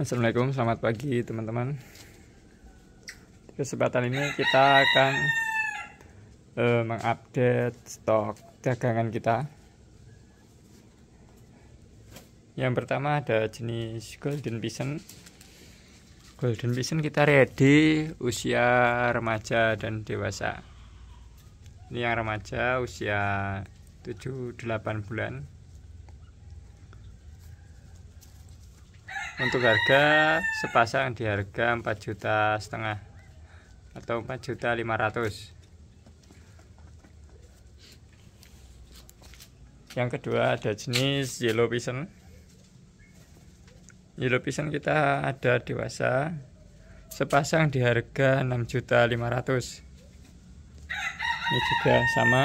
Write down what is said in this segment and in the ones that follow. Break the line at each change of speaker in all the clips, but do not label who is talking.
Assalamualaikum, selamat pagi teman-teman. Di kesempatan ini kita akan uh, mengupdate stok dagangan kita. Yang pertama ada jenis Golden Vision. Golden Vision kita ready usia remaja dan dewasa. Ini yang remaja usia 7-8 bulan untuk harga sepasang di harga 4 juta setengah atau 4 juta 500 yang kedua ada jenis yellow pisan yellow pisan kita ada dewasa sepasang di harga 6 juta 500 ini juga sama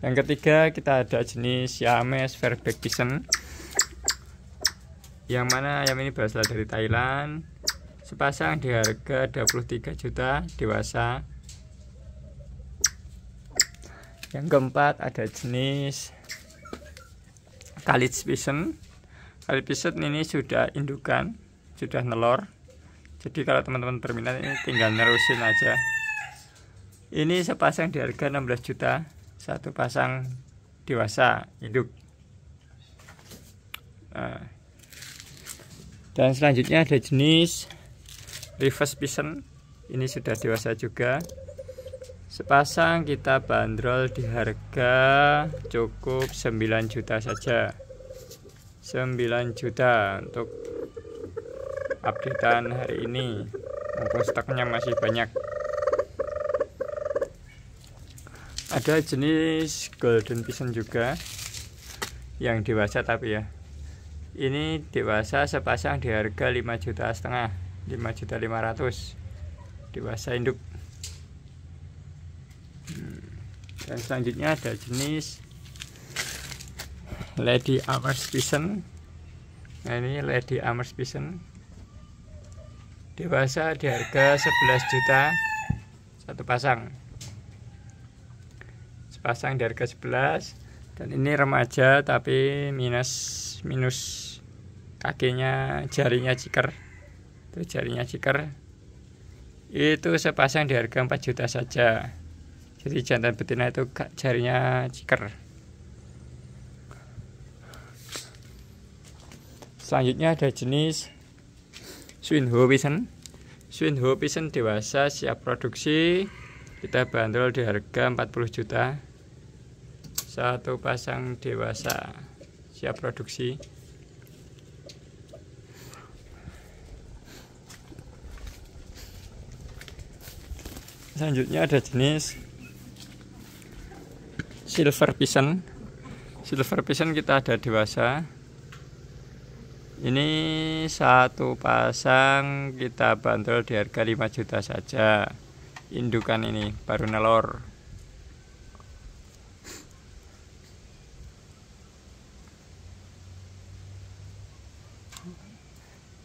yang ketiga kita ada jenis Yames Fairback Bison yang mana ayam ini berasal dari Thailand sepasang di harga 23 juta dewasa yang keempat ada jenis Kalits Bison Kalitz Bison ini sudah indukan sudah nelor jadi kalau teman-teman terminal ini tinggal nerusin aja ini sepasang di harga 16 juta satu pasang dewasa induk nah. dan selanjutnya ada jenis reverse piston ini sudah dewasa juga sepasang kita bandrol di harga cukup 9 juta saja 9 juta untuk updatean hari ini mumpung stoknya masih banyak ada jenis golden pigeon juga yang dewasa tapi ya ini dewasa sepasang di harga 5 juta setengah 5 juta 500 dewasa induk hmm, dan selanjutnya ada jenis lady Amers Pisen. nah ini lady Amers Pisen. dewasa di harga 11 juta satu pasang sepasang di harga 11 dan ini remaja tapi minus minus kakinya jarinya ciker itu jarinya ciker itu sepasang di harga 4 juta saja jadi jantan betina itu jarinya ciker selanjutnya ada jenis Swinho Pisan Swinho Pisan dewasa siap produksi kita bandrol di harga 40 juta satu pasang dewasa siap produksi selanjutnya ada jenis silver pisan silver pisan kita ada dewasa ini satu pasang kita bantul di harga 5 juta saja indukan ini baru nelor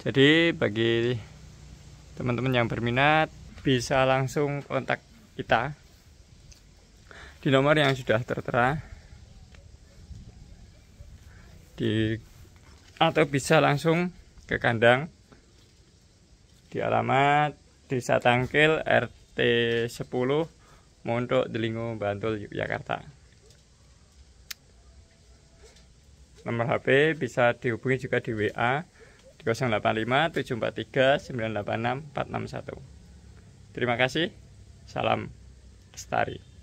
jadi bagi teman-teman yang berminat bisa langsung kontak kita di nomor yang sudah tertera di atau bisa langsung ke kandang di alamat Desa Tangkil RT 10 Mondok Delingo Bantul Yogyakarta nomor HP bisa dihubungi juga di WA 085 743 986 461. Terima kasih. Salam Lestari.